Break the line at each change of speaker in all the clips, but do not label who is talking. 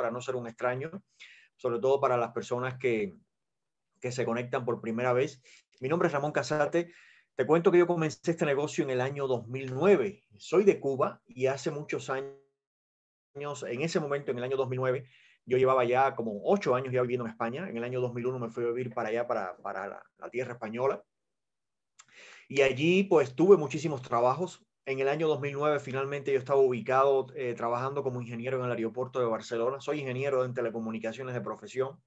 para no ser un extraño, sobre todo para las personas que, se conectan por primera vez. Mi nombre es Ramón Casate. Te cuento que yo comencé este negocio en el año 2009. Soy de Cuba y hace muchos años, en ese momento, en el año 2009, yo llevaba ya como ocho años ya viviendo en España. En el año 2001 me fui a vivir para allá, para, para la tierra española. Y allí pues tuve muchísimos trabajos. En el año 2009 finalmente yo estaba ubicado eh, trabajando como ingeniero en el aeropuerto de Barcelona. Soy ingeniero en telecomunicaciones de profesión.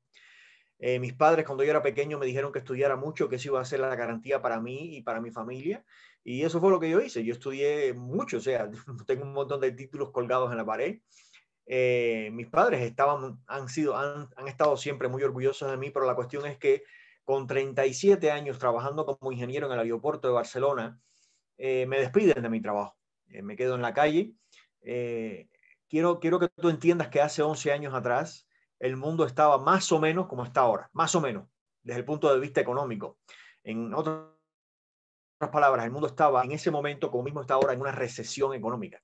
Eh, mis padres cuando yo era pequeño me dijeron que estudiara mucho, que eso iba a ser la garantía para mí y para mi familia. Y eso fue lo que yo hice. Yo estudié mucho, o sea, tengo un montón de títulos colgados en la pared. Eh, mis padres estaban, han, sido, han estado siempre muy orgullosos de mí, pero la cuestión es que con 37 años trabajando como ingeniero en el aeropuerto de Barcelona, eh, me despiden de mi trabajo, eh, me quedo en la calle. Eh, quiero, quiero que tú entiendas que hace 11 años atrás el mundo estaba más o menos como está ahora, más o menos, desde el punto de vista económico. En otras palabras, el mundo estaba en ese momento, como mismo está ahora, en una recesión económica.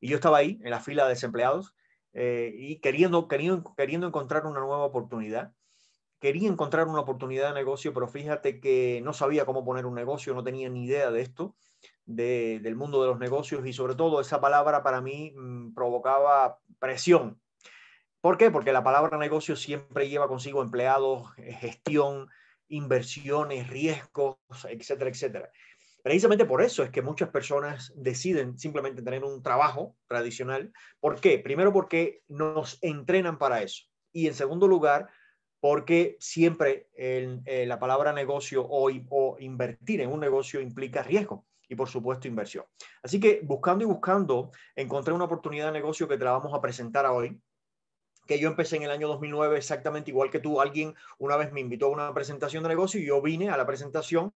Y yo estaba ahí, en la fila de desempleados, y queriendo, queriendo, queriendo encontrar una nueva oportunidad quería encontrar una oportunidad de negocio, pero fíjate que no sabía cómo poner un negocio, no tenía ni idea de esto del mundo de los negocios y sobre todo esa palabra para mí mm, provocaba presión. ¿Por qué? Porque la palabra negocio siempre lleva consigo empleados, eh, gestión, inversiones, riesgos, etcétera, etcétera. Precisamente por eso es que muchas personas deciden simplemente tener un trabajo tradicional. ¿Por qué? Primero porque nos entrenan para eso. Y en segundo lugar, porque siempre eh, la palabra negocio o invertir en un negocio implica riesgo y por supuesto inversión. Así que buscando y buscando, encontré una oportunidad de negocio que te la vamos a presentar hoy que yo empecé en el año 2009 exactamente igual que tú. Alguien una vez me invitó a una presentación de negocio y yo vine a la presentación.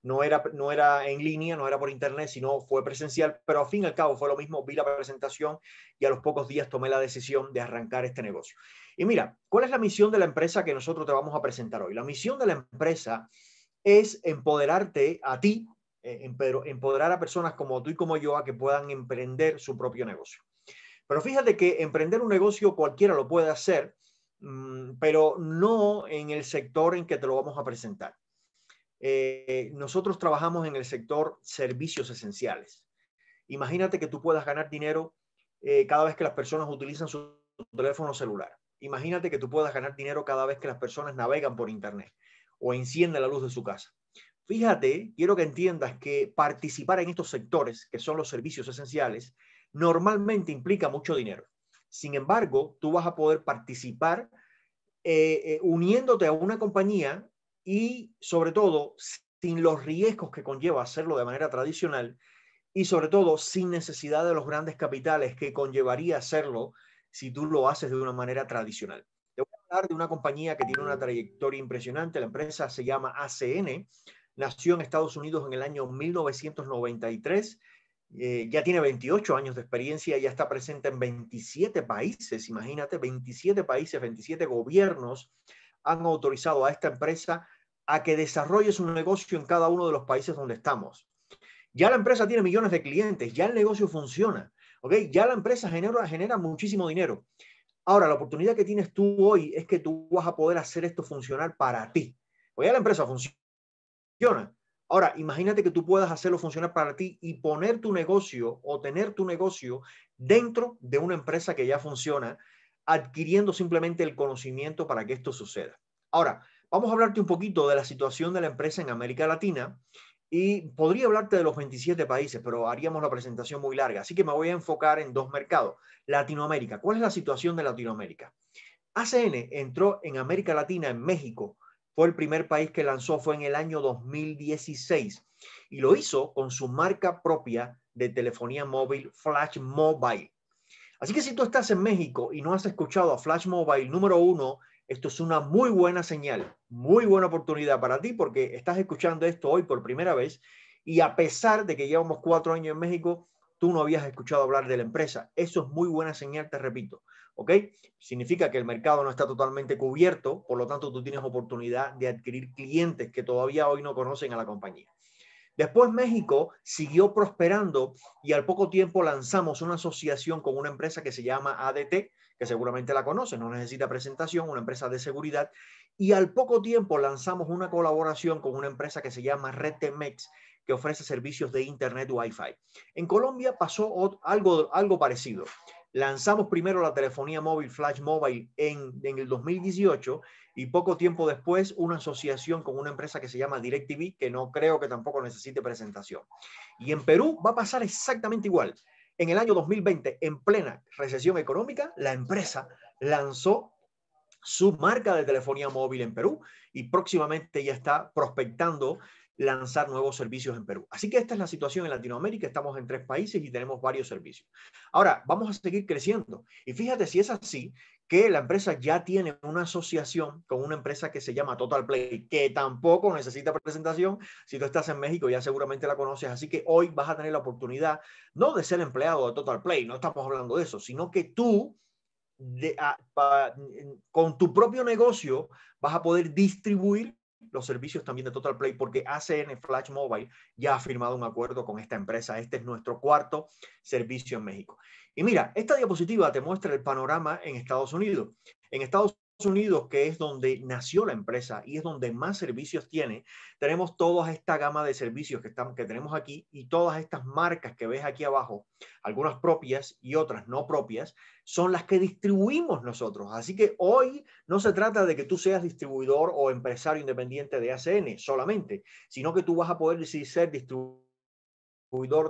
No era, no era en línea, no era por internet, sino fue presencial, pero al fin y al cabo fue lo mismo. Vi la presentación y a los pocos días tomé la decisión de arrancar este negocio. Y mira, ¿cuál es la misión de la empresa que nosotros te vamos a presentar hoy? La misión de la empresa es empoderarte a ti eh, empoderar a personas como tú y como yo a que puedan emprender su propio negocio. Pero fíjate que emprender un negocio cualquiera lo puede hacer, mm, pero no en el sector en que te lo vamos a presentar. Eh, nosotros trabajamos en el sector servicios esenciales. Imagínate que tú puedas ganar dinero eh, cada vez que las personas utilizan su teléfono celular. Imagínate que tú puedas ganar dinero cada vez que las personas navegan por Internet o encienden la luz de su casa. Fíjate, quiero que entiendas que participar en estos sectores, que son los servicios esenciales, normalmente implica mucho dinero. Sin embargo, tú vas a poder participar eh, eh, uniéndote a una compañía y sobre todo sin los riesgos que conlleva hacerlo de manera tradicional y sobre todo sin necesidad de los grandes capitales que conllevaría hacerlo si tú lo haces de una manera tradicional. Te voy a hablar de una compañía que tiene una trayectoria impresionante. La empresa se llama ACN. Nació en Estados Unidos en el año 1993. Eh, ya tiene 28 años de experiencia, ya está presente en 27 países, imagínate, 27 países, 27 gobiernos han autorizado a esta empresa a que desarrolle su negocio en cada uno de los países donde estamos. Ya la empresa tiene millones de clientes, ya el negocio funciona, ¿ok? Ya la empresa genera, muchísimo dinero. Ahora, la oportunidad que tienes tú hoy es que tú vas a poder hacer esto funcionar para ti. Pues ya la empresa funciona Ahora, imagínate que tú puedas hacerlo funcionar para ti y poner tu negocio o tener tu negocio dentro de una empresa que ya funciona, adquiriendo simplemente el conocimiento para que esto suceda. Ahora, vamos a hablarte un poquito de la situación de la empresa en América Latina y podría hablarte de los 27 países, pero haríamos la presentación muy larga, así que me voy a enfocar en dos mercados. Latinoamérica, ¿cuál es la situación de Latinoamérica? ACN entró en América Latina, en México, fue el primer país que lanzó, fue en el año 2016, y lo hizo con su marca propia de telefonía móvil, Flash Mobile. Así que si tú estás en México y no has escuchado a Flash Mobile número uno, esto es una muy buena señal, muy buena oportunidad para ti porque estás escuchando esto hoy por primera vez y a pesar de que llevamos cuatro años en México, tú no habías escuchado hablar de la empresa. Eso es muy buena señal, te repito. ¿ok? Significa que el mercado no está totalmente cubierto, por lo tanto tú tienes oportunidad de adquirir clientes que todavía hoy no conocen a la compañía. Después México siguió prosperando y al poco tiempo lanzamos una asociación con una empresa que se llama ADT, que seguramente la conocen, no necesita presentación, una empresa de seguridad. Y al poco tiempo lanzamos una colaboración con una empresa que se llama RedTemex que ofrece servicios de Internet Wi-Fi. En Colombia pasó algo, algo parecido. Lanzamos primero la telefonía móvil, Flash Mobile, en, en, el 2018 y poco tiempo después una asociación con una empresa que se llama DirecTV, que no creo que tampoco necesite presentación. Y en Perú va a pasar exactamente igual. En el año 2020, en plena recesión económica, la empresa lanzó su marca de telefonía móvil en Perú y próximamente ya está prospectando lanzar nuevos servicios en Perú. Así que esta es la situación en Latinoamérica, estamos en tres países y tenemos varios servicios. Ahora, vamos a seguir creciendo. Y fíjate si es así, que la empresa ya tiene una asociación con una empresa que se llama Total Play, que tampoco necesita presentación. Si tú estás en México, ya seguramente la conoces. Así que hoy vas a tener la oportunidad, no de ser empleado de Total Play, no estamos hablando de eso, sino que tú con tu propio negocio vas a poder distribuir los servicios también de Total Play porque ACN Flash Mobile ya ha firmado un acuerdo con esta empresa. Este es nuestro cuarto servicio en México. Y mira, esta diapositiva te muestra el panorama en Estados Unidos. En Estados Unidos, que es donde nació la empresa y es donde más servicios tiene, tenemos toda esta gama de servicios que, que tenemos aquí y todas estas marcas que ves aquí abajo, algunas propias y otras no propias, son las que distribuimos nosotros. Así que hoy no se trata de que tú seas distribuidor o empresario independiente de ACN solamente, sino que tú vas a poder decidir ser distribuidor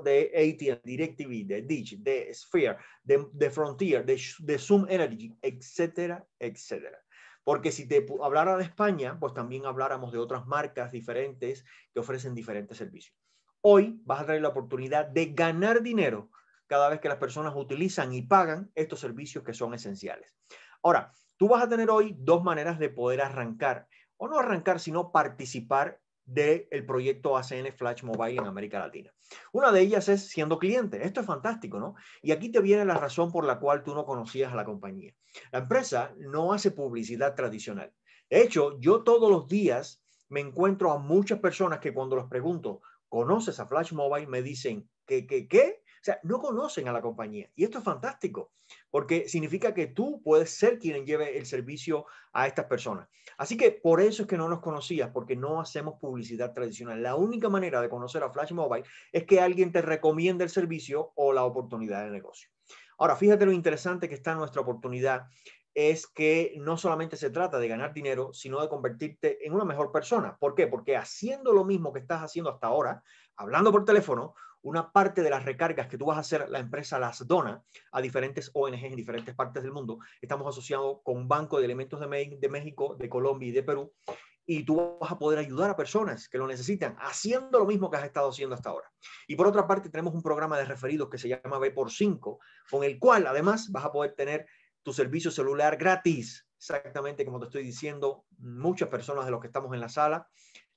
de AT&T, DirecTV, de Ditch, de Sphere, de, Frontier, de, Zoom Energy, etcétera, etcétera. Porque si te hablara de España, pues también habláramos de otras marcas diferentes que ofrecen diferentes servicios. Hoy vas a tener la oportunidad de ganar dinero cada vez que las personas utilizan y pagan estos servicios que son esenciales. Ahora, tú vas a tener hoy dos maneras de poder arrancar, o no arrancar, sino participar del proyecto ACN Flash Mobile en América Latina. Una de ellas es siendo cliente. Esto es fantástico, ¿no? Y aquí te viene la razón por la cual tú no conocías a la compañía. La empresa no hace publicidad tradicional. De hecho, yo todos los días me encuentro a muchas personas que cuando los pregunto, ¿conoces a Flash Mobile? Me dicen, ¿qué, qué, qué? O sea, no conocen a la compañía. Y esto es fantástico, porque significa que tú puedes ser quien lleve el servicio a estas personas. Así que por eso es que no nos conocías, porque no hacemos publicidad tradicional. La única manera de conocer a Flash Mobile es que alguien te recomiende el servicio o la oportunidad de negocio. Ahora, fíjate lo interesante que está nuestra oportunidad es que no solamente se trata de ganar dinero, sino de convertirte en una mejor persona. ¿Por qué? Porque haciendo lo mismo que estás haciendo hasta ahora, hablando por teléfono, una parte de las recargas que tú vas a hacer, la empresa las dona a diferentes ong en diferentes partes del mundo. Estamos asociados con Banco de elementos de, México, de Colombia y de Perú. Y tú vas a poder ayudar a personas que lo necesitan haciendo lo mismo que has estado haciendo hasta ahora. Y por otra parte, tenemos un programa de referidos que se llama B por 5, con el cual además vas a poder tener tu servicio celular gratis, exactamente como te estoy diciendo, muchas personas de los que estamos en la sala.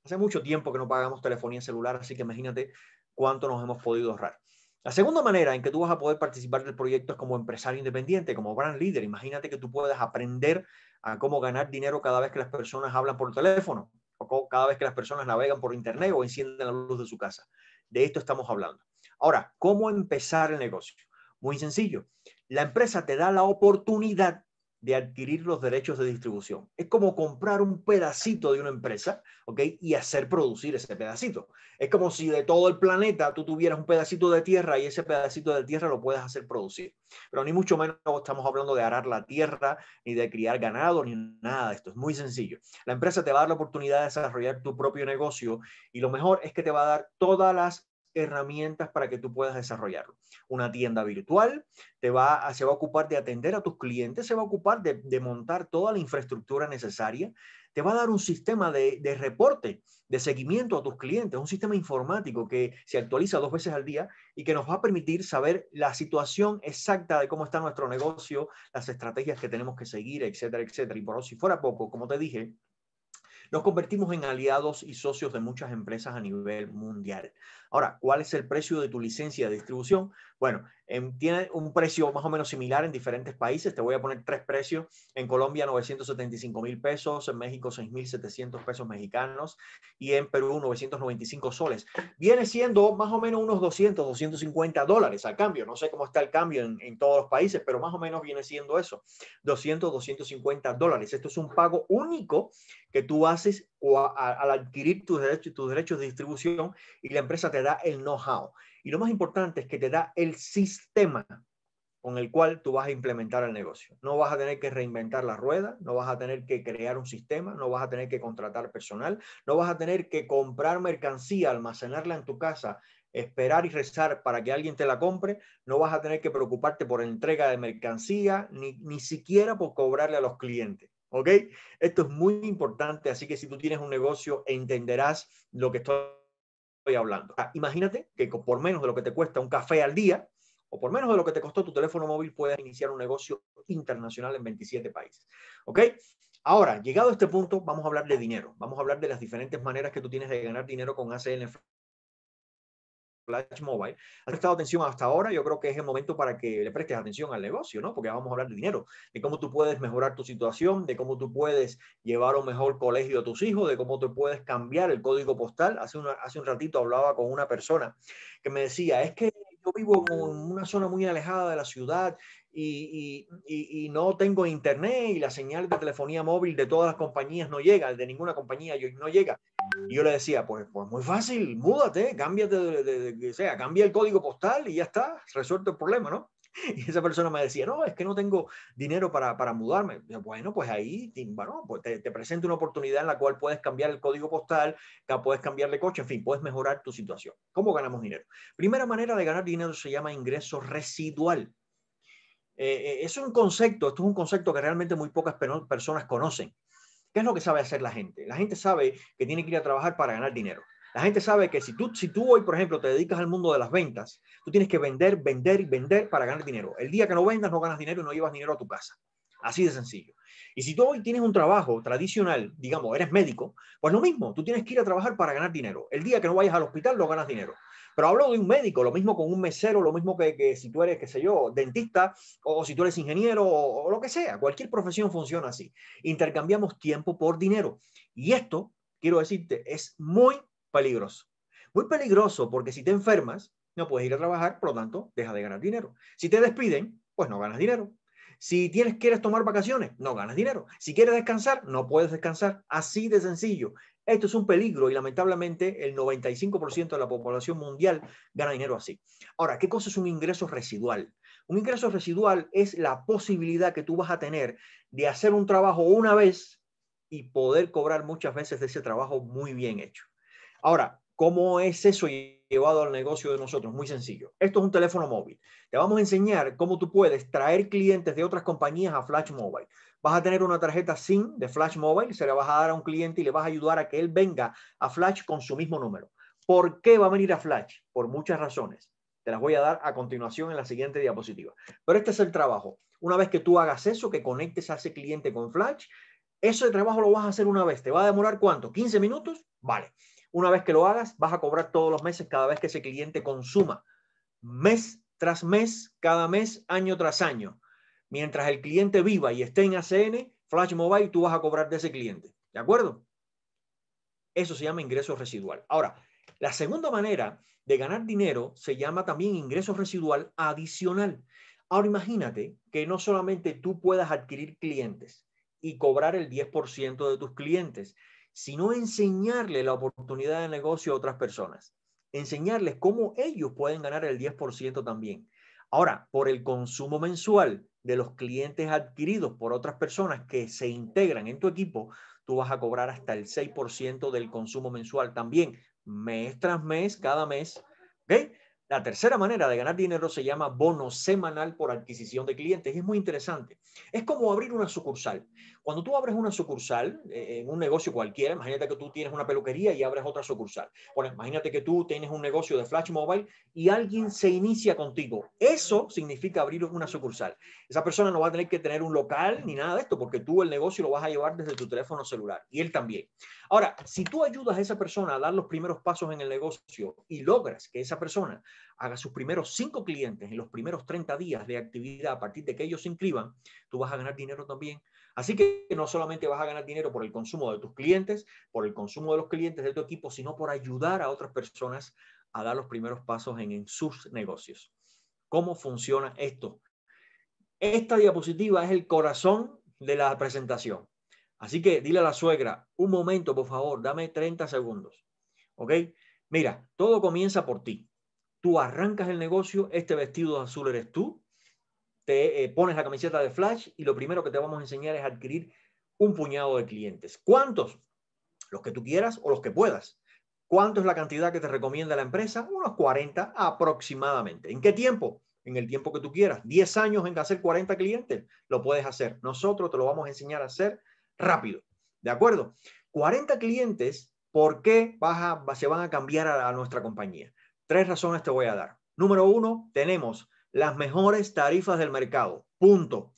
Hace mucho tiempo que no pagamos telefonía celular, así que imagínate cuánto nos hemos podido ahorrar. La segunda manera en que tú vas a poder participar del proyecto es como empresario independiente, como brand líder Imagínate que tú puedas aprender a cómo ganar dinero cada vez que las personas hablan por teléfono o cada vez que las personas navegan por internet o encienden la luz de su casa. De esto estamos hablando. Ahora, ¿cómo empezar el negocio? Muy sencillo la empresa te da la oportunidad de adquirir los derechos de distribución. Es como comprar un pedacito de una empresa, ¿ok? Y hacer producir ese pedacito. Es como si de todo el planeta tú tuvieras un pedacito de tierra y ese pedacito de tierra lo puedes hacer producir. Pero ni mucho menos estamos hablando de arar la tierra, ni de criar ganado, ni nada de esto. Es muy sencillo. La empresa te va a dar la oportunidad de desarrollar tu propio negocio y lo mejor es que te va a dar todas las herramientas para que tú puedas desarrollarlo. Una tienda virtual te va, se va a ocupar de atender a tus clientes, se va a ocupar de, montar toda la infraestructura necesaria, te va a dar un sistema de, de, reporte, de seguimiento a tus clientes, un sistema informático que se actualiza dos veces al día y que nos va a permitir saber la situación exacta de cómo está nuestro negocio, las estrategias que tenemos que seguir, etcétera, etcétera. Y por si fuera poco, como te dije, nos convertimos en aliados y socios de muchas empresas a nivel mundial. Ahora, ¿cuál es el precio de tu licencia de distribución? Bueno, em, tiene un precio más o menos similar en diferentes países. Te voy a poner tres precios. En Colombia, 975 mil pesos. En México, 6,700 pesos mexicanos. Y en Perú, 995 soles. Viene siendo más o menos unos 200, 250 dólares al cambio. No sé cómo está el cambio en, en todos los países, pero más o menos viene siendo eso. 200, 250 dólares. Esto es un pago único que tú haces o al adquirir tus derechos, tus derechos de distribución y la empresa te da el know-how. Y lo más importante es que te da el sistema con el cual tú vas a implementar el negocio. No vas a tener que reinventar la rueda, no vas a tener que crear un sistema, no vas a tener que contratar personal, no vas a tener que comprar mercancía, almacenarla en tu casa, esperar y rezar para que alguien te la compre, no vas a tener que preocuparte por entrega de mercancía, ni siquiera por cobrarle a los clientes. ¿Ok? Esto es muy importante, así que si tú tienes un negocio, entenderás lo que estoy hablando. Ah, imagínate que por menos de lo que te cuesta un café al día, o por menos de lo que te costó tu teléfono móvil, puedes iniciar un negocio internacional en 27 países. ¿Ok? Ahora, llegado a este punto, vamos a hablar de dinero. Vamos a hablar de las diferentes maneras que tú tienes de ganar dinero con ACNF. Flash Mobile, ha prestado atención hasta ahora, yo creo que es el momento para que le prestes atención al negocio, ¿no? Porque vamos a hablar de dinero, de cómo tú puedes mejorar tu situación, de cómo tú puedes llevar un mejor colegio a tus hijos, de cómo tú puedes cambiar el código postal. Hace, hace un ratito hablaba con una persona que me decía, es que yo vivo en una zona muy alejada de la ciudad y, y, no tengo internet y la señal de telefonía móvil de todas las compañías no llega, de ninguna compañía no llega. Y yo le decía, pues, pues muy fácil, múdate, cámbiate de, de, que sea, cambia el código postal y ya está, resuelto el problema, ¿no? Y esa persona me decía, no, es que no tengo dinero para, para mudarme. bueno, pues ahí bueno, pues te, te, presento una oportunidad en la cual puedes cambiar el código postal, puedes cambiarle coche, en fin, puedes mejorar tu situación. ¿Cómo ganamos dinero? Primera manera de ganar dinero se llama ingreso residual. Eh, eh, es un concepto, esto es un concepto que realmente muy pocas personas conocen. ¿Qué es lo que sabe hacer la gente? La gente sabe que tiene que ir a trabajar para ganar dinero. La gente sabe que si tú, si tú hoy, por ejemplo, te dedicas al mundo de las ventas, tú tienes que vender, vender y vender para ganar dinero. El día que no vendas, no ganas dinero y no llevas dinero a tu casa. Así de sencillo. Y si tú hoy tienes un trabajo tradicional, digamos, eres médico, pues lo mismo, tú tienes que ir a trabajar para ganar dinero. El día que no vayas al hospital no ganas dinero. Pero hablo de un médico, lo mismo con un mesero, lo mismo que, si tú eres, qué sé yo, dentista, o, si tú eres ingeniero, o, lo que sea. Cualquier profesión funciona así. Intercambiamos tiempo por dinero. Y esto, quiero decirte, es muy peligroso. Muy peligroso porque si te enfermas, no puedes ir a trabajar, por lo tanto, deja de ganar dinero. Si te despiden, pues no ganas dinero. Si tienes, quieres tomar vacaciones, no ganas dinero. Si quieres descansar, no puedes descansar. Así de sencillo. Esto es un peligro y lamentablemente el 95% de la población mundial gana dinero así. Ahora, ¿qué cosa es un ingreso residual? Un ingreso residual es la posibilidad que tú vas a tener de hacer un trabajo una vez y poder cobrar muchas veces de ese trabajo muy bien hecho. Ahora, ¿cómo es eso? llevado al negocio de nosotros, muy sencillo. Esto es un teléfono móvil. Te vamos a enseñar cómo tú puedes traer clientes de otras compañías a Flash Mobile. Vas a tener una tarjeta SIM de Flash Mobile, se la vas a dar a un cliente y le vas a ayudar a que él venga a Flash con su mismo número. ¿Por qué va a venir a Flash? Por muchas razones. Te las voy a dar a continuación en la siguiente diapositiva. Pero este es el trabajo. Una vez que tú hagas eso, que conectes a ese cliente con Flash, ese trabajo lo vas a hacer una vez. ¿Te va a demorar cuánto? ¿15 minutos? Vale. Una vez que lo hagas, vas a cobrar todos los meses cada vez que ese cliente consuma, mes tras mes, cada mes, año tras año. Mientras el cliente viva y esté en ACN, Flash Mobile, tú vas a cobrar de ese cliente. ¿De acuerdo? Eso se llama ingreso residual. Ahora, la segunda manera de ganar dinero se llama también ingreso residual adicional. Ahora imagínate que no solamente tú puedas adquirir clientes y cobrar el 10% de tus clientes, sino enseñarle la oportunidad de negocio a otras personas, enseñarles cómo ellos pueden ganar el 10% también. Ahora, por el consumo mensual de los clientes adquiridos por otras personas que se integran en tu equipo, tú vas a cobrar hasta el 6% del consumo mensual también, mes tras mes, cada mes. ¿okay? La tercera manera de ganar dinero se llama bono semanal por adquisición de clientes y es muy interesante. Es como abrir una sucursal. Cuando tú abres una sucursal eh, en un negocio cualquiera, imagínate que tú tienes una peluquería y abres otra sucursal. Bueno, imagínate que tú tienes un negocio de Flash Mobile y alguien se inicia contigo. Eso significa abrir una sucursal. Esa persona no va a tener que tener un local ni nada de esto porque tú el negocio lo vas a llevar desde tu teléfono celular y él también. Ahora, si tú ayudas a esa persona a dar los primeros pasos en el negocio y logras que esa persona haga sus primeros cinco clientes en los primeros 30 días de actividad a partir de que ellos se inscriban, tú vas a ganar dinero también Así que no solamente vas a ganar dinero por el consumo de tus clientes, por el consumo de los clientes de tu equipo, sino por ayudar a otras personas a dar los primeros pasos en, sus negocios. ¿Cómo funciona esto? Esta diapositiva es el corazón de la presentación. Así que dile a la suegra, un momento, por favor, dame 30 segundos. ¿Ok? Mira, todo comienza por ti. Tú arrancas el negocio, este vestido azul eres tú, te eh, pones la camiseta de Flash y lo primero que te vamos a enseñar es adquirir un puñado de clientes. ¿Cuántos? Los que tú quieras o los que puedas. ¿Cuánto es la cantidad que te recomienda la empresa? Unos 40 aproximadamente. ¿En qué tiempo? En el tiempo que tú quieras. 10 años en hacer 40 clientes, lo puedes hacer. Nosotros te lo vamos a enseñar a hacer rápido. ¿De acuerdo? 40 clientes, ¿por qué se van a cambiar a, a nuestra compañía? Tres razones te voy a dar. Número uno, tenemos las mejores tarifas del mercado. Punto.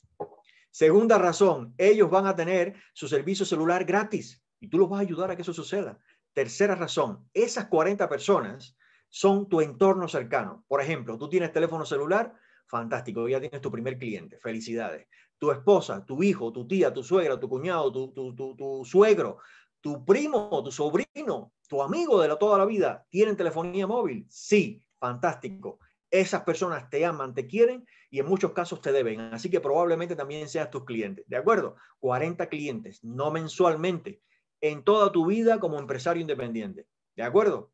Segunda razón, ellos van a tener su servicio celular gratis y tú los vas a ayudar a que eso suceda. Tercera razón, esas 40 personas son tu entorno cercano. Por ejemplo, tú tienes teléfono celular, fantástico, ya tienes tu primer cliente, felicidades. Tu esposa, tu hijo, tu tía, tu suegra, tu cuñado, tu, tu, suegro, tu primo, tu sobrino, tu amigo de toda la vida, ¿tienen telefonía móvil? Sí, fantástico. Esas personas te aman, te quieren y en muchos casos te deben. Así que probablemente también seas tus clientes. ¿De acuerdo? 40 clientes, no mensualmente, en toda tu vida como empresario independiente. ¿De acuerdo?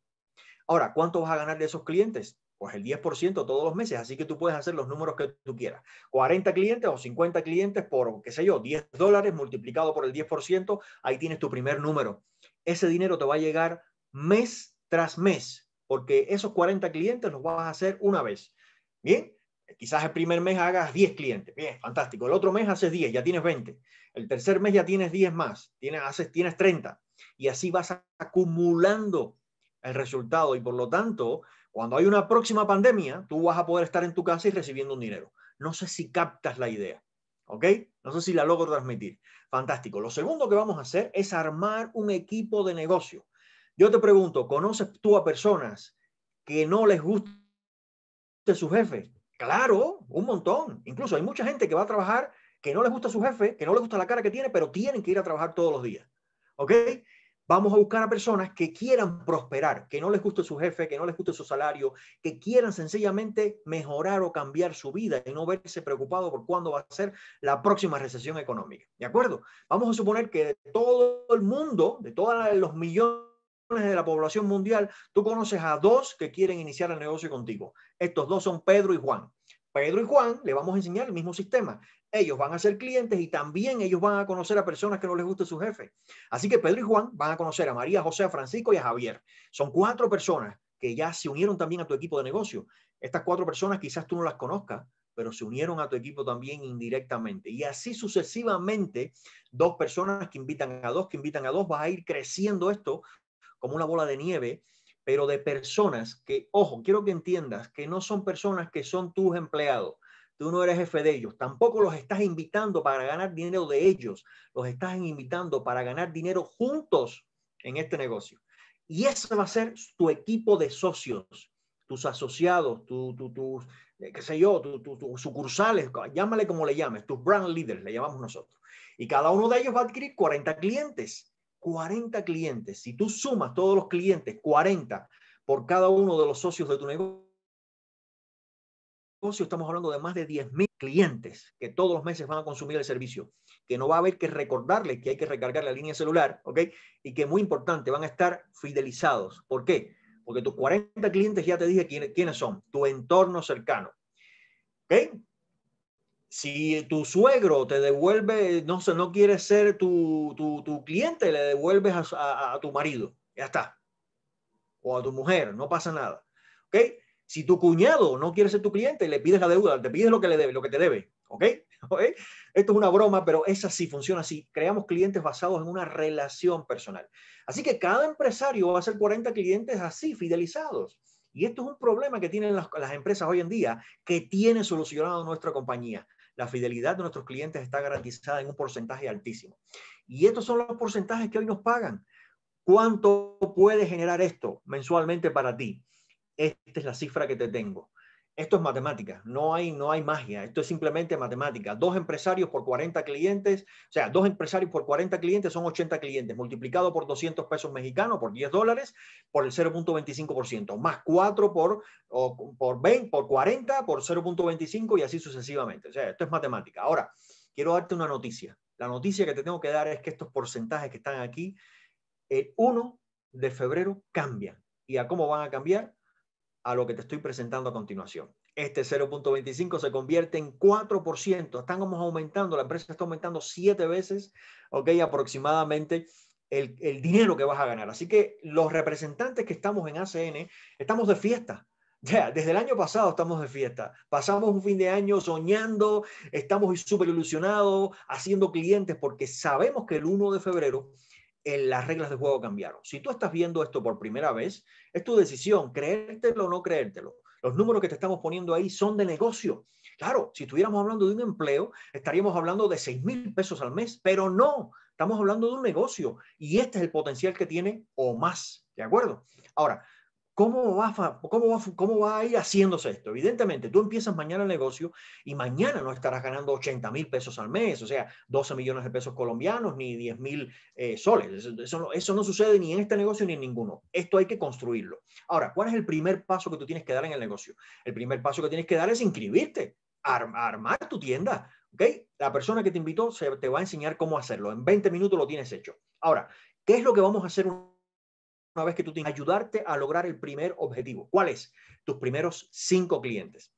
Ahora, ¿cuánto vas a ganar de esos clientes? Pues el 10% todos los meses, así que tú puedes hacer los números que tú quieras. 40 clientes o 50 clientes por, qué sé yo, 10 dólares multiplicado por el 10%, ahí tienes tu primer número. Ese dinero te va a llegar mes tras mes porque esos 40 clientes los vas a hacer una vez. Bien, quizás el primer mes hagas 10 clientes, bien, fantástico. El otro mes haces 10, ya tienes 20. El tercer mes ya tienes 10 más, tienes, haces, tienes 30. Y así vas acumulando el resultado. Y por lo tanto, cuando hay una próxima pandemia, tú vas a poder estar en tu casa y recibiendo un dinero. No sé si captas la idea, ¿ok? No sé si la logro transmitir. Fantástico. Lo segundo que vamos a hacer es armar un equipo de negocio. Yo te pregunto, ¿conoces tú a personas que no les gusta su jefe? Claro, un montón. Incluso hay mucha gente que va a trabajar que no les gusta su jefe, que no les gusta la cara que tiene, pero tienen que ir a trabajar todos los días. ¿Ok? Vamos a buscar a personas que quieran prosperar, que no les guste su jefe, que no les guste su salario, que quieran sencillamente mejorar o cambiar su vida y no verse preocupado por cuándo va a ser la próxima recesión económica. ¿De acuerdo? Vamos a suponer que todo el mundo, de todos los millones de la población mundial, tú conoces a dos que quieren iniciar el negocio contigo. Estos dos son Pedro y Juan. Pedro y Juan le vamos a enseñar el mismo sistema. Ellos van a ser clientes y también ellos van a conocer a personas que no les guste su jefe. Así que Pedro y Juan van a conocer a María, José, Francisco y a Javier. Son cuatro personas que ya se unieron también a tu equipo de negocio. Estas cuatro personas quizás tú no las conozcas, pero se unieron a tu equipo también indirectamente. Y así sucesivamente, dos personas que invitan a dos, que invitan a dos, vas a ir creciendo esto como una bola de nieve, pero de personas que, ojo, quiero que entiendas que no son personas que son tus empleados. Tú no eres jefe de ellos, tampoco los estás invitando para ganar dinero de ellos, los estás invitando para ganar dinero juntos en este negocio. Y ese va a ser tu equipo de socios, tus asociados, tus, eh, qué sé yo, tus sucursales, llámale como le llames, tus brand leaders, le llamamos nosotros. Y cada uno de ellos va a adquirir 40 clientes. 40 clientes. Si tú sumas todos los clientes, 40 por cada uno de los socios de tu negocio, estamos hablando de más de 10.000 clientes que todos los meses van a consumir el servicio, que no va a haber que recordarles que hay que recargar la línea celular, ¿ok? Y que muy importante, van a estar fidelizados. ¿Por qué? Porque tus 40 clientes, ya te dije quiénes son, tu entorno cercano. ¿Ok? si tu suegro te devuelve, no sé, no quiere ser tu, cliente, le devuelves a, tu marido, ya está. O a tu mujer, no pasa nada. ¿Ok? Si tu cuñado no quiere ser tu cliente, le pides la deuda, le pides lo que le debe, lo que te debe. ¿Ok? Esto es una broma, pero esa sí funciona así. Creamos clientes basados en una relación personal. Así que cada empresario va a ser 40 clientes así, fidelizados. Y esto es un problema que tienen las, las empresas hoy en día que tiene solucionado nuestra compañía la fidelidad de nuestros clientes está garantizada en un porcentaje altísimo. Y estos son los porcentajes que hoy nos pagan. ¿Cuánto puede generar esto mensualmente para ti? Esta es la cifra que te tengo. Esto es matemática, no hay, no hay magia, esto es simplemente matemática. Dos empresarios por 40 clientes, o sea, dos empresarios por 40 clientes son 80 clientes, multiplicado por 200 pesos mexicanos, por 10 dólares, por el 0.25%, más 4 por, por 20, por 40, por 0.25 y así sucesivamente. O sea, esto es matemática. Ahora, quiero darte una noticia. La noticia que te tengo que dar es que estos porcentajes que están aquí, el 1 de febrero cambian. ¿Y a cómo van a cambiar? a lo que te estoy presentando a continuación. Este 0.25 se convierte en 4%. Estamos aumentando, la empresa está aumentando siete veces, ok, aproximadamente el, dinero que vas a ganar. Así que los representantes que estamos en ACN, estamos de fiesta. Ya, desde el año pasado estamos de fiesta. Pasamos un fin de año soñando, estamos súper ilusionados, haciendo clientes, porque sabemos que el 1 de febrero eh, las reglas de juego cambiaron. Si tú estás viendo esto por primera vez, es tu decisión, creértelo o no creértelo. Los números que te estamos poniendo ahí son de negocio. Claro, si estuviéramos hablando de un empleo, estaríamos hablando de 6 mil pesos al mes, pero no, estamos hablando de un negocio y este es el potencial que tiene o más, ¿de acuerdo? Ahora, ¿Cómo va, cómo, va, ¿Cómo va a ir haciéndose esto? Evidentemente, tú empiezas mañana el negocio y mañana no estarás ganando 80 mil pesos al mes, o sea, 12 millones de pesos colombianos ni 10 mil eh, soles. Eso, eso, no, sucede ni en este negocio ni en ninguno. Esto hay que construirlo. Ahora, ¿cuál es el primer paso que tú tienes que dar en el negocio? El primer paso que tienes que dar es inscribirte, armar tu tienda. okay La persona que te invitó se, te va a enseñar cómo hacerlo. En 20 minutos lo tienes hecho. Ahora, ¿qué es lo que vamos a hacer? una vez que tú tienes ayudarte a lograr el primer objetivo. ¿Cuál es? Tus primeros cinco clientes.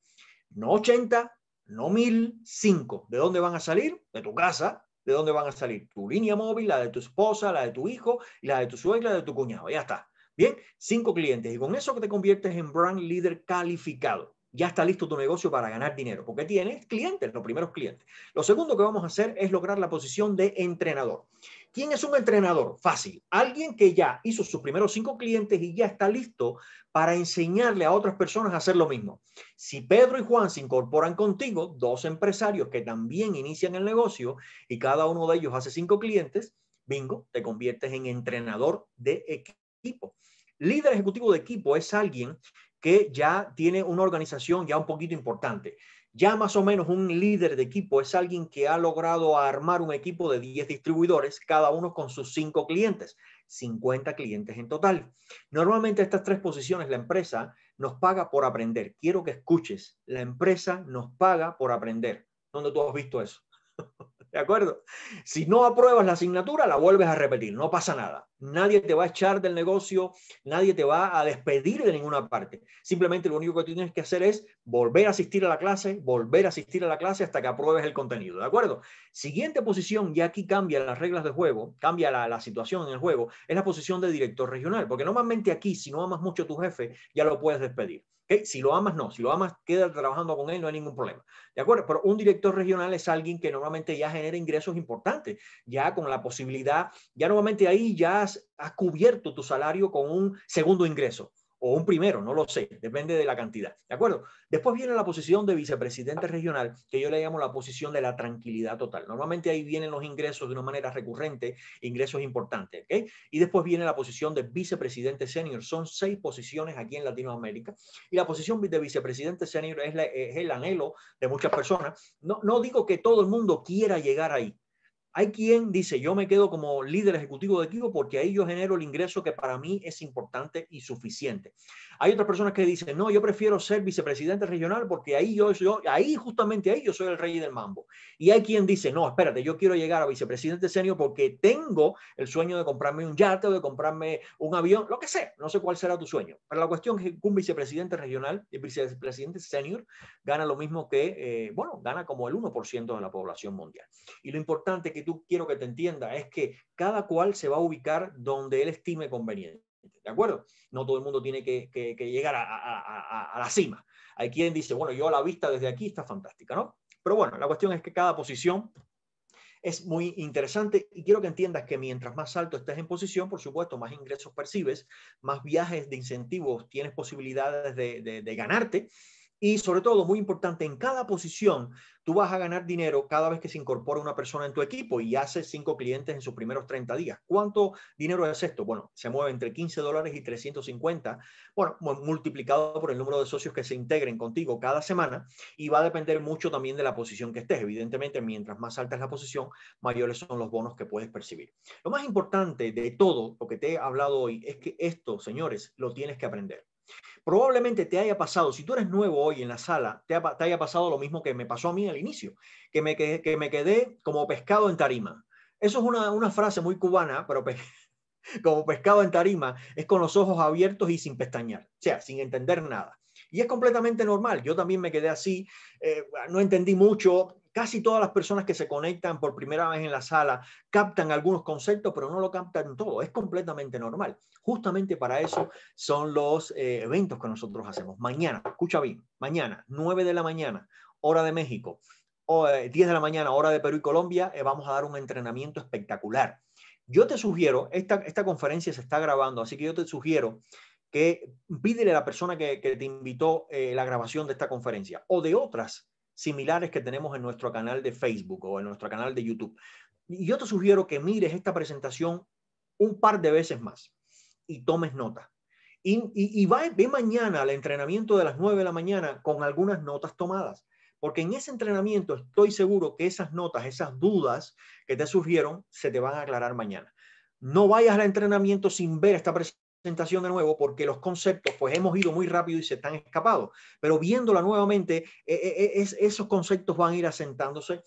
No 80, no mil, cinco. ¿De dónde van a salir? De tu casa. ¿De dónde van a salir? Tu línea móvil, la de tu esposa, la de tu hijo, la de tu suegra, la de tu cuñado. Ya está. Bien, cinco clientes. Y con eso que te conviertes en brand leader calificado ya está listo tu negocio para ganar dinero, porque tienes clientes, los primeros clientes. Lo segundo que vamos a hacer es lograr la posición de entrenador. ¿Quién es un entrenador? Fácil. Alguien que ya hizo sus primeros cinco clientes y ya está listo para enseñarle a otras personas a hacer lo mismo. Si Pedro y Juan se incorporan contigo, dos empresarios que también inician el negocio y cada uno de ellos hace cinco clientes, bingo, te conviertes en entrenador de equipo. Líder ejecutivo de equipo es alguien que ya tiene una organización ya un poquito importante. Ya más o menos un líder de equipo es alguien que ha logrado armar un equipo de 10 distribuidores, cada uno con sus 5 clientes, 50 clientes en total. Normalmente estas tres posiciones la empresa nos paga por aprender. Quiero que escuches, la empresa nos paga por aprender. ¿Dónde tú has visto eso? ¿De acuerdo? Si no apruebas la asignatura, la vuelves a repetir, no pasa nada. Nadie te va a echar del negocio, nadie te va a despedir de ninguna parte. Simplemente lo único que tienes que hacer es volver a asistir a la clase, volver a asistir a la clase hasta que apruebes el contenido, ¿de acuerdo? Siguiente posición, y aquí cambian las reglas de juego, cambia la, la situación en el juego, es la posición de director regional, porque normalmente aquí, si no amas mucho a tu jefe, ya lo puedes despedir. Si lo amas, no. Si lo amas, queda trabajando con él, no hay ningún problema. ¿De acuerdo? Pero un director regional es alguien que normalmente ya genera ingresos importantes, ya con la posibilidad, ya normalmente ahí ya has cubierto tu salario con un segundo ingreso o un primero, no lo sé, depende de la cantidad. ¿De acuerdo? Después viene la posición de vicepresidente regional, que yo le llamo la posición de la tranquilidad total. Normalmente ahí vienen los ingresos de una manera recurrente, ingresos importantes. ¿ok? Y después viene la posición de vicepresidente senior. Son seis posiciones aquí en Latinoamérica. Y la posición de vicepresidente senior es, es el anhelo de muchas personas. No, no digo que todo el mundo quiera llegar ahí, hay quien dice, yo me quedo como líder ejecutivo de equipo porque ahí yo genero el ingreso que para mí es importante y suficiente. Hay otras personas que dicen, no, yo prefiero ser vicepresidente regional porque ahí yo, yo ahí justamente ahí yo soy el rey del mambo. Y hay quien dice, no, espérate, yo quiero llegar a vicepresidente senior porque tengo el sueño de comprarme un yate o de comprarme un avión, lo que sea, no sé cuál será tu sueño. Pero la cuestión es que un vicepresidente regional y vicepresidente senior gana lo mismo que, eh, bueno, gana como el 1% de la población mundial. Y lo importante que quiero que te entienda es que cada cual se va a ubicar donde él estime conveniente. ¿De acuerdo? No todo el mundo tiene que, llegar a, la cima. Hay quien dice, bueno, yo la vista desde aquí está fantástica, ¿no? Pero bueno, la cuestión es que cada posición es muy interesante y quiero que entiendas que mientras más alto estés en posición, por supuesto, más ingresos percibes, más viajes de incentivos tienes posibilidades de, de ganarte y sobre todo, muy importante, en cada posición tú vas a ganar dinero cada vez que se incorpora una persona en tu equipo y hace cinco clientes en sus primeros 30 días. ¿Cuánto dinero es esto? Bueno, se mueve entre 15 dólares y 350, bueno, multiplicado por el número de socios que se integren contigo cada semana y va a depender mucho también de la posición que estés. Evidentemente, mientras más alta es la posición, mayores son los bonos que puedes percibir. Lo más importante de todo lo que te he hablado hoy es que esto, señores, lo tienes que aprender. Probablemente te haya pasado, si tú eres nuevo hoy en la sala, te, haya pasado lo mismo que me pasó a mí al inicio, que me, quedé como pescado en tarima. Eso es una, frase muy cubana, pero como pescado en tarima, es con los ojos abiertos y sin pestañear, o sea, sin entender nada. Y es completamente normal. Yo también me quedé así, eh, no entendí mucho. Casi todas las personas que se conectan por primera vez en la sala captan algunos conceptos, pero no lo captan todo. Es completamente normal. Justamente para eso son los eh, eventos que nosotros hacemos. Mañana, escucha bien, mañana, 9 de la mañana, hora de México, o, 10 eh, de la mañana, hora de Perú y Colombia, vamos a dar un entrenamiento espectacular. Yo te sugiero, esta, esta conferencia se está grabando, así que yo te sugiero que pídele a la persona que, te invitó eh, la grabación de esta conferencia o de otras similares que tenemos en nuestro canal de Facebook o en nuestro canal de YouTube. Y yo te sugiero que mires esta presentación un par de veces más y tomes nota. Y, y, va, ve mañana al entrenamiento de las 9 de la mañana con algunas notas tomadas, porque en ese entrenamiento estoy seguro que esas notas, esas dudas que te surgieron, se te van a aclarar mañana. No vayas al entrenamiento sin ver esta presentación presentación de nuevo porque los conceptos, pues hemos ido muy rápido y se están escapados. Pero viéndola nuevamente, e, e, e, esos conceptos van a ir asentándose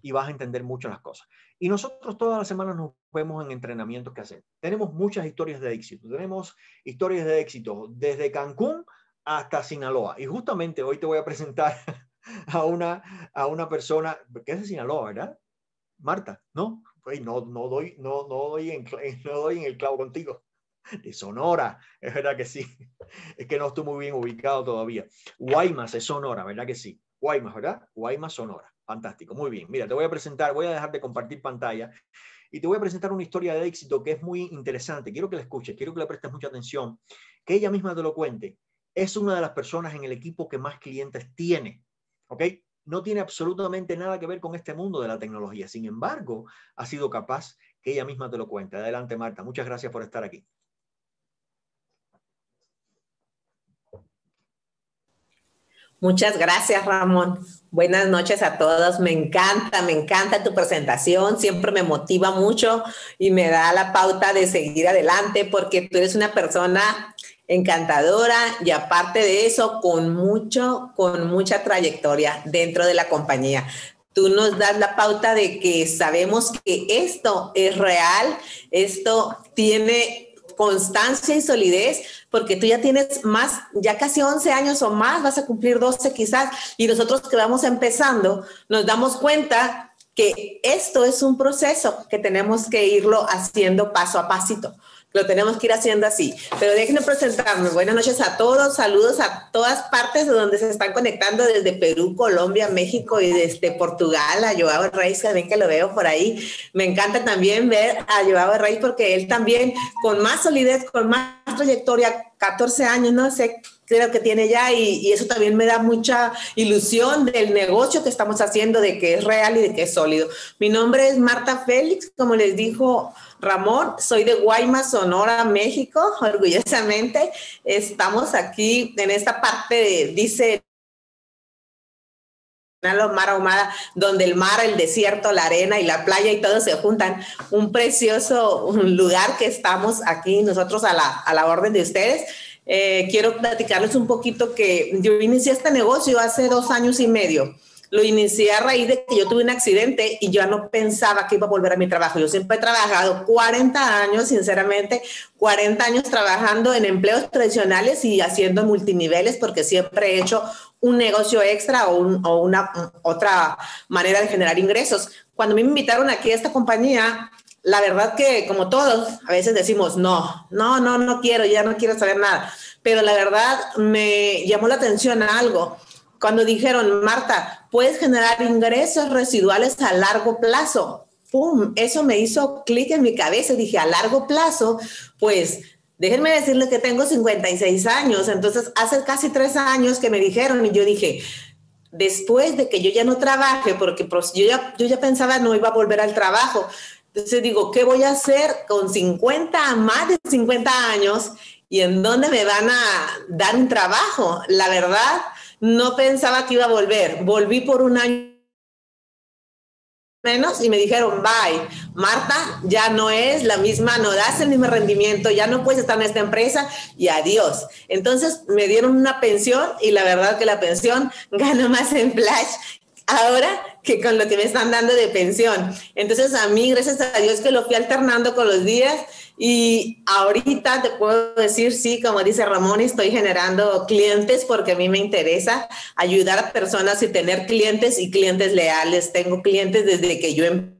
y vas a entender muchas las cosas. Y nosotros todas las semanas nos vemos en entrenamientos que hacemos. Tenemos muchas historias de éxito. Tenemos historias de éxito desde Cancún hasta Sinaloa. Y justamente hoy te voy a presentar a una, a una persona que es de Sinaloa, ¿verdad? Marta, ¿no? Pues no, no, doy, no, no, doy en, no doy en el clavo contigo. de Sonora, es verdad que sí. Es que no estuvo muy bien ubicado todavía. Guaymas es Sonora, ¿verdad que sí? Guaymas, ¿verdad? Guaymas, Sonora. Fantástico, muy bien. Mira, te voy a presentar, voy a dejar de compartir pantalla y te voy a presentar una historia de éxito que es muy interesante. Quiero que la escuches, quiero que le prestes mucha atención, que ella misma te lo cuente. Es una de las personas en el equipo que más clientes tiene, ¿ok? No tiene absolutamente nada que ver con este mundo de la tecnología. Sin embargo, ha sido capaz que ella misma te lo cuente. Adelante, Marta. Muchas gracias por estar aquí.
Muchas gracias, Ramón. Buenas noches a todos. Me encanta, me encanta tu presentación. Siempre me motiva mucho y me da la pauta de seguir adelante porque tú eres una persona encantadora y aparte de eso, con mucho, con mucha trayectoria dentro de la compañía. Tú nos das la pauta de que sabemos que esto es real, esto tiene constancia y solidez, porque tú ya tienes más, ya casi 11 años o más, vas a cumplir 12 quizás, y nosotros que vamos empezando, nos damos cuenta que esto es un proceso que tenemos que irlo haciendo paso a pasito. Lo tenemos que ir haciendo así. Pero déjenme presentarme. Buenas noches a todos. Saludos a todas partes de donde se están conectando, desde Perú, Colombia, México y desde Portugal. A Joao Reis también que lo veo por ahí. Me encanta también ver a Joao Reis porque él también con más solidez, con más trayectoria, 14 años, no sé creo que tiene ya y, y, eso también me da mucha ilusión del negocio que estamos haciendo, de que es real y de que es sólido. Mi nombre es Marta Félix, como les dijo Ramón, soy de Guaymas, Sonora, México, orgullosamente. Estamos aquí en esta parte, de, dice donde el mar, el desierto, la arena y la playa y todo se juntan. Un precioso lugar que estamos aquí nosotros a la, orden de ustedes. Eh, quiero platicarles un poquito que yo inicié este negocio hace dos años y medio lo inicié a raíz de que yo tuve un accidente y ya no pensaba que iba a volver a mi trabajo. Yo siempre he trabajado 40 años, sinceramente, 40 años trabajando en empleos tradicionales y haciendo multiniveles porque siempre he hecho un negocio extra o, una otra manera de generar ingresos. Cuando me invitaron aquí a esta compañía, la verdad que como todos, a veces decimos, no, no, no, no quiero, ya no quiero saber nada. Pero la verdad me llamó la atención algo cuando dijeron, Marta, puedes generar ingresos residuales a largo plazo. ¡Pum! Eso me hizo clic en mi cabeza. Dije, a largo plazo, pues déjenme decirles que tengo 56 años. Entonces, hace casi tres años que me dijeron y yo dije, después de que yo ya no trabaje, porque pues, yo ya, yo ya pensaba no iba a volver al trabajo. Entonces digo, ¿qué voy a hacer con 50, más de 50 años? ¿Y en dónde me van a dar un trabajo? La verdad, no pensaba que iba a volver. Volví por un año menos y me dijeron, bye, Marta, ya no es la misma, no das el mismo rendimiento, ya no puedes estar en esta empresa y adiós. Entonces me dieron una pensión y la verdad que la pensión gana más en Flash ahora que con lo que me están dando de pensión. Entonces a mí, gracias a Dios que lo fui alternando con los días y ahorita te puedo decir, sí, como dice Ramón, estoy generando clientes porque a mí me interesa ayudar a personas y tener clientes y clientes leales. Tengo clientes desde que yo empiezo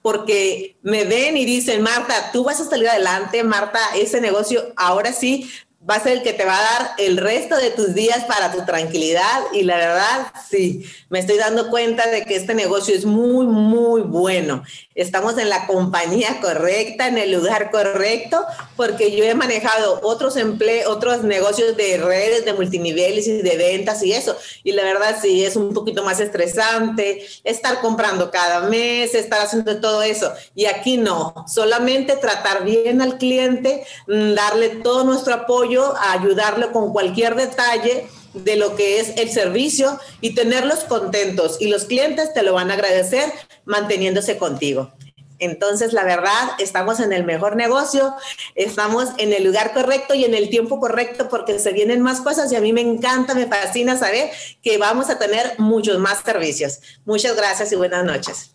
porque me ven y dicen, Marta, tú vas a salir adelante, Marta, ese negocio ahora sí va a ser el que te va a dar el resto de tus días para tu tranquilidad. Y la verdad, sí, me estoy dando cuenta de que este negocio es muy, muy bueno. Estamos en la compañía correcta, en el lugar correcto, porque yo he manejado otros emple otros negocios de redes, de multiniveles y de ventas y eso. Y la verdad, sí, es un poquito más estresante estar comprando cada mes, estar haciendo todo eso. Y aquí no, solamente tratar bien al cliente, mm, darle todo nuestro apoyo a ayudarlo con cualquier detalle de lo que es el servicio y tenerlos contentos. Y los clientes te lo van a agradecer manteniéndose contigo. Entonces, la verdad, estamos en el mejor negocio, estamos en el lugar correcto y en el tiempo correcto porque se vienen más cosas y a mí me encanta, me fascina saber que vamos a tener muchos más servicios. Muchas gracias y buenas noches.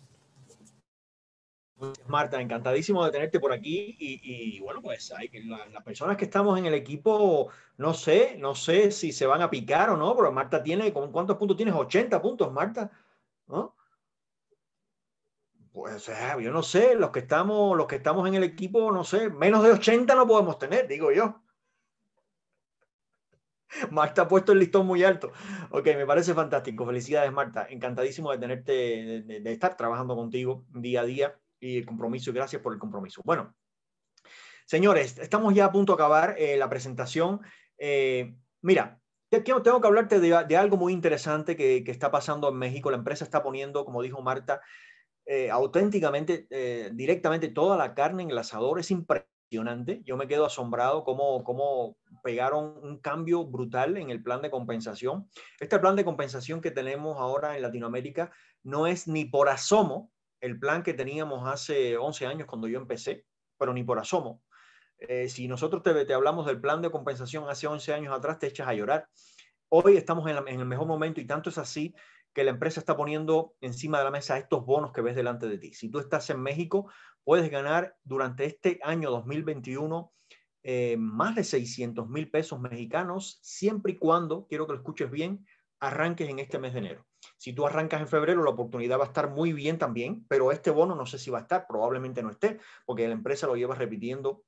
Marta, encantadísimo de tenerte por aquí y, bueno, pues hay, las personas que estamos en el equipo, no sé, no sé si se van a picar o no, pero Marta tiene, ¿cuántos puntos tienes? 80 puntos, Marta, ¿no? Pues yo no sé, los que estamos, los que estamos en el equipo, no sé, menos de 80 no podemos tener, digo yo. Marta ha puesto el listón muy alto. Ok, me parece fantástico. Felicidades, Marta. Encantadísimo de tenerte, de estar trabajando contigo día a día y el compromiso. Gracias por el compromiso. Bueno, señores, estamos ya a punto de acabar eh, la presentación. Eh, mira, tengo, tengo que hablarte de, algo muy interesante que, está pasando en México. La empresa está poniendo, como dijo Marta, eh, auténticamente, directamente toda la carne en el asador. Es impresionante. Yo me quedo asombrado cómo, cómo pegaron un cambio brutal en el plan de compensación. Este plan de compensación que tenemos ahora en Latinoamérica no es ni por asomo el plan que teníamos hace 11 años cuando yo empecé, pero ni por asomo. Eh, si nosotros te, te, hablamos del plan de compensación hace 11 años atrás, te echas a llorar. Hoy estamos en, el mejor momento y tanto es así que la empresa está poniendo encima de la mesa estos bonos que ves delante de ti. Si tú estás en México, puedes ganar durante este año 2021 eh, más de 600 mil pesos mexicanos, siempre y cuando, quiero que lo escuches bien, arranques en este mes de enero. Si tú arrancas en febrero, la oportunidad va a estar muy bien también, pero este bono no sé si va a estar, probablemente no esté, porque la empresa lo lleva repitiendo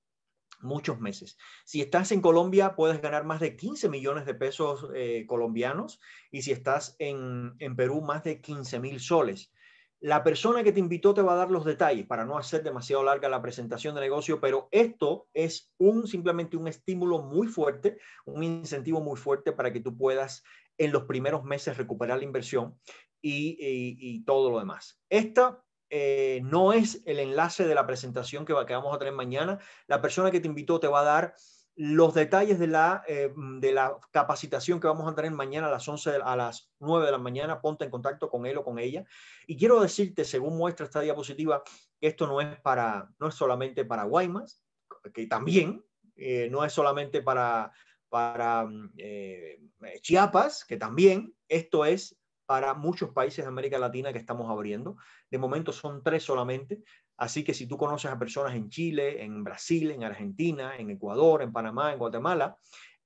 muchos meses. Si estás en Colombia, puedes ganar más de 15 millones de pesos eh, colombianos y si estás en, Perú, más de 15 mil soles. La persona que te invitó te va a dar los detalles para no hacer demasiado larga la presentación de negocio, pero esto es un simplemente un estímulo muy fuerte, un incentivo muy fuerte para que tú puedas en los primeros meses recuperar la inversión y, todo lo demás. Esta eh, no es el enlace de la presentación que, va, que vamos a tener mañana. La persona que te invitó te va a dar los detalles de la, eh, de la capacitación que vamos a tener mañana a las 11 a las 9 de la mañana, ponte en contacto con él o con ella. Y quiero decirte, según muestra esta diapositiva, que esto no es, para, no es solamente para Guaymas, que también eh, no es solamente para para mm, eh, eh, Chiapas, que también esto es para muchos países de América Latina que estamos abriendo. De momento son tres solamente, así que si tú conoces a personas en Chile, en Brasil, en Argentina, en Ecuador, en Panamá, en Guatemala,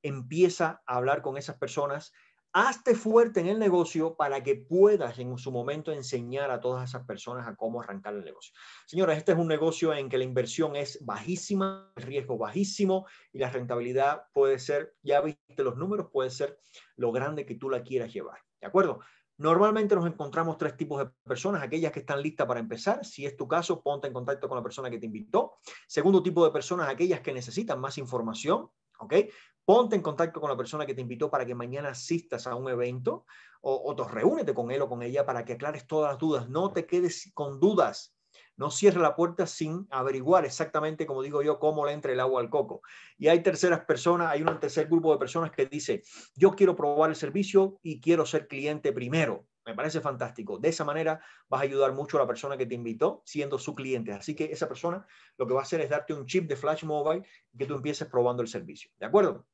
empieza a hablar con esas personas hazte fuerte en el negocio para que puedas en su momento enseñar a todas esas personas a cómo arrancar el negocio. señora. este es un negocio en que la inversión es bajísima, el riesgo bajísimo y la rentabilidad puede ser, ya viste los números, puede ser lo grande que tú la quieras llevar. ¿De acuerdo? Normalmente nos encontramos tres tipos de personas, aquellas que están listas para empezar, si es tu caso, ponte en contacto con la persona que te invitó. Segundo tipo de personas, aquellas que necesitan más información, ¿ok? Ponte en contacto con la persona que te invitó para que mañana asistas a un evento o, o te reúnete con él o con ella para que aclares todas las dudas. No te quedes con dudas. No cierres la puerta sin averiguar exactamente, como digo yo, cómo le entra el agua al coco. Y hay terceras personas, hay un tercer grupo de personas que dice, yo quiero probar el servicio y quiero ser cliente primero. Me parece fantástico. De esa manera vas a ayudar mucho a la persona que te invitó siendo su cliente. Así que esa persona lo que va a hacer es darte un chip de Flash Mobile y que tú empieces probando el servicio. ¿De acuerdo?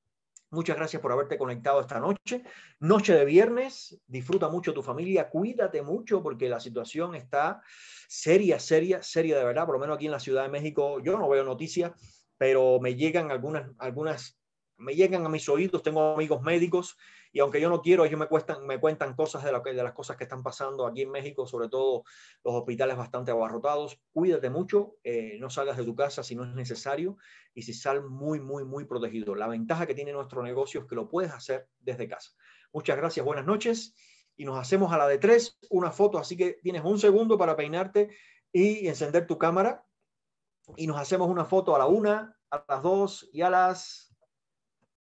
Muchas gracias por haberte conectado esta noche. Noche de viernes, disfruta mucho tu familia, cuídate mucho porque la situación está seria, seria, seria de verdad. Por lo menos aquí en la Ciudad de México yo no veo noticias, pero me llegan algunas, algunas, me llegan a mis oídos, tengo amigos médicos y aunque yo no quiero, ellos me, cuentan cosas de, las cosas que están pasando aquí en México, sobre todo los hospitales bastante abarrotados. Cuídate mucho, eh, no salgas de tu casa si no es necesario y si sal muy, muy, muy protegido. La ventaja que tiene nuestro negocio es que lo puedes hacer desde casa. Muchas gracias, buenas noches y nos hacemos a la de tres una foto, así que tienes un segundo para peinarte y encender tu cámara y nos hacemos una foto a la una, a las dos y a las